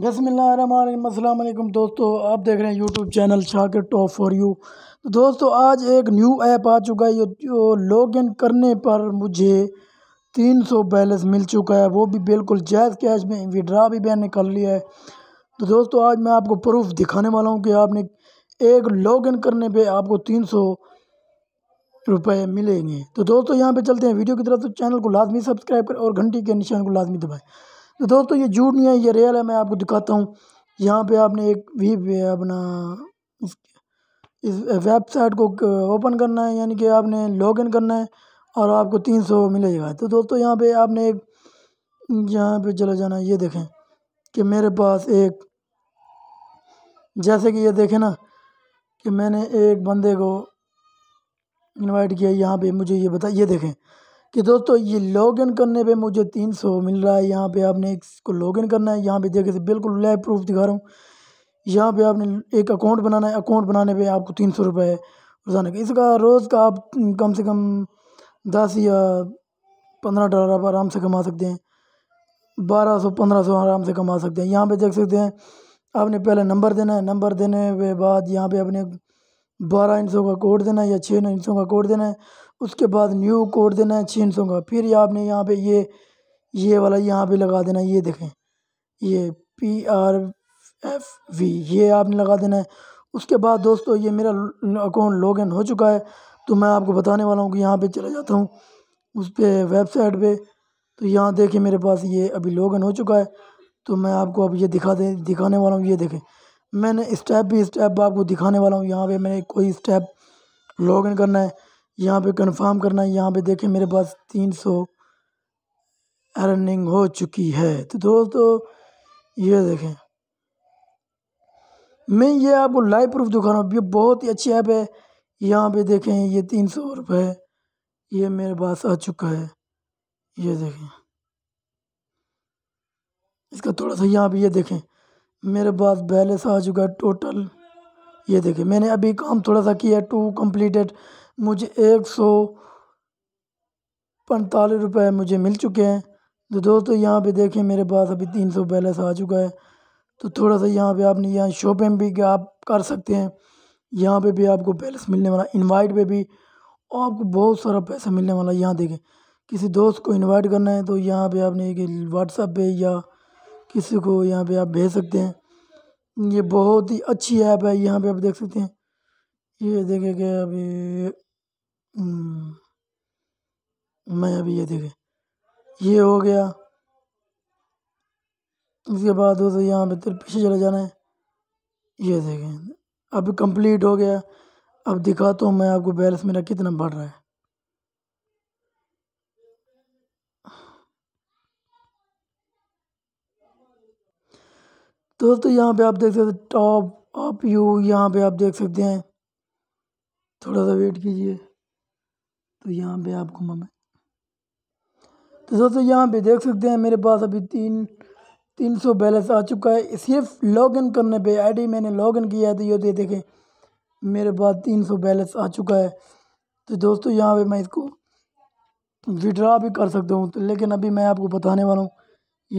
बसमिलकुम दोस्तों आप देख रहे हैं YouTube channel Shakir top for you तो दोस्तों आज एक न्यू ऐप आ चुका है जो लॉग इन करने पर मुझे 300 बैलेंस मिल चुका है वो भी बिल्कुल जायज़ कैश में विड्रा भी मैंने कर लिया है तो दोस्तों आज मैं आपको प्रूफ दिखाने वाला हूँ कि आपने एक लॉग इन करने पर आपको तीन रुपए मिलेंगे तो दोस्तों यहाँ पे चलते हैं वीडियो की तरफ तो चैनल को लाजमी सब्सक्राइब करें और घंटी के निशान को लाजमी दबाएँ तो दोस्तों ये झूठ नहीं है ये रियल है मैं आपको दिखाता हूँ यहाँ पे आपने एक भी अपना इस, इस वेबसाइट को ओपन करना है यानी कि आपने इन करना है और आपको तीन सौ मिलेगा तो दोस्तों यहाँ पे आपने एक यहाँ पे चला जाना ये देखें कि मेरे पास एक जैसे कि ये देखें ना कि मैंने एक बंदे को इनवाइट किया यहाँ पे मुझे ये बता ये देखें कि दोस्तों ये लॉगिन करने पे मुझे तीन सौ मिल रहा है यहाँ पे आपने इसको लॉगिन करना है यहाँ पे देखिए बिल्कुल लाइव प्रूफ दिखा रहा हूँ यहाँ पे आपने एक अकाउंट बनाना है अकाउंट बनाने पे आपको तीन सौ रुपये रोज़ाना का इसका रोज़ का आप कम से कम दस या पंद्रह डॉलर आप आराम से कमा सकते हैं बारह सौ पंद्रह सौ आराम से कमा सकते हैं यहाँ पर देख सकते हैं आपने पहले नंबर देना है नंबर देने के बाद यहाँ पर आपने बारह इंचों का कोड देना है या छः इंचों का कोड देना है उसके बाद न्यू कोड देना है छीन का फिर ये आपने यहाँ पे ये ये वाला यहाँ पे लगा देना है ये देखें ये पी आर एफ वी ये आपने लगा देना है उसके बाद दोस्तों ये मेरा अकाउंट लॉग हो चुका है तो मैं आपको बताने वाला हूँ कि यहाँ पर चला जाता हूँ उस पर वेबसाइट पर तो यहाँ देखें मेरे पास ये अभी लॉग इन हो चुका है तो मैं आपको अब ये दिखा दे दिखाने वाला हूँ ये देखें मैंने स्टेप भी स्टेप आपको दिखाने वाला हूँ यहाँ पे मैंने कोई स्टेप लॉग इन करना है यहाँ पे कंफर्म करना है यहाँ पे देखें मेरे पास तीन सौ अर्निंग हो चुकी है तो दोस्तों ये देखें मैं ये आपको लाइव प्रूफ दिखा रहा हूँ ये बहुत ही अच्छी ऐप है यहाँ पे देखें ये तीन सौ रुपये ये मेरे पास आ चुका है ये देखें इसका थोड़ा सा यहाँ पे ये देखें मेरे पास बैलेंस आ चुका है टोटल ये देखें मैंने अभी काम थोड़ा सा किया टू कंप्लीटेड मुझे एक सौ पैंतालीस रुपये मुझे मिल चुके हैं तो दोस्तों यहाँ पे देखें मेरे पास अभी तीन सौ बैलेंस आ चुका है तो थोड़ा सा यहाँ पे आपने यहाँ शॉपिंग भी आप कर सकते हैं यहाँ पे भी आपको बैलेंस मिलने वाला इनवाइट पे भी आपको बहुत सारा पैसा मिलने वाला यहाँ देखें किसी दोस्त को इनवाइट करना है तो यहाँ पे आपने एक व्हाट्सअप पे या किसी को यहाँ पे आप भेज सकते हैं ये बहुत ही अच्छी ऐप है यहाँ पे आप देख सकते हैं ये देखे अभी हम्म, मैं अभी ये देखे ये हो गया उसके बाद उसे यहाँ पे तेरे पीछे चले जाना है ये देखें अभी कंप्लीट हो गया अब दिखाता हूँ मैं आपको बैलेंस मेरा कितना बढ़ रहा है दोस्तों यहाँ पे आप देख सकते हैं टॉप आप यू यहाँ पे आप देख सकते हैं थोड़ा सा वेट कीजिए तो यहाँ पे आपको मैं तो दोस्तों यहाँ पे देख सकते हैं मेरे पास अभी तीन तीन सौ बैलेंस आ चुका है सिर्फ लॉगिन करने पे आईडी मैंने लॉगिन किया है तो ये दे देखें मेरे पास तीन सौ बैलेंस आ चुका है तो दोस्तों यहाँ पे मैं इसको विड्रा भी कर सकता हूँ तो लेकिन अभी मैं आपको बताने वाला हूँ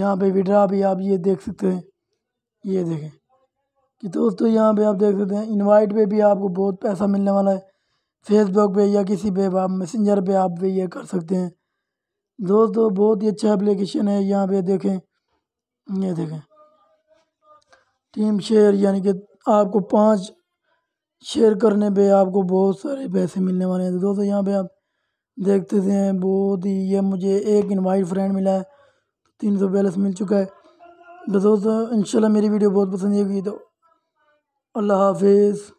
यहाँ पे विड्रा भी आप ये देख सकते हैं ये देखें कि दोस्तों यहाँ पर आप देख सकते हैं इन्वाइट पर भी आपको बहुत पैसा मिलने वाला है फेसबुक पे या किसी पे आप मैसेंजर पे आप भी ये कर सकते हैं दोस्तों बहुत ही अच्छा एप्लीकेशन है यहाँ पे देखें ये देखें टीम शेयर यानी कि आपको पाँच शेयर करने पे आपको बहुत सारे पैसे मिलने वाले हैं तो दोस्तों यहाँ पे आप देखते थे बहुत ही ये मुझे एक इनवाइट फ्रेंड मिला है तो तीन सौ बैलेंस मिल चुका है तो दोस्तों इंशाल्लाह मेरी वीडियो बहुत पसंद आएगी तो अल्लाह हाफिज़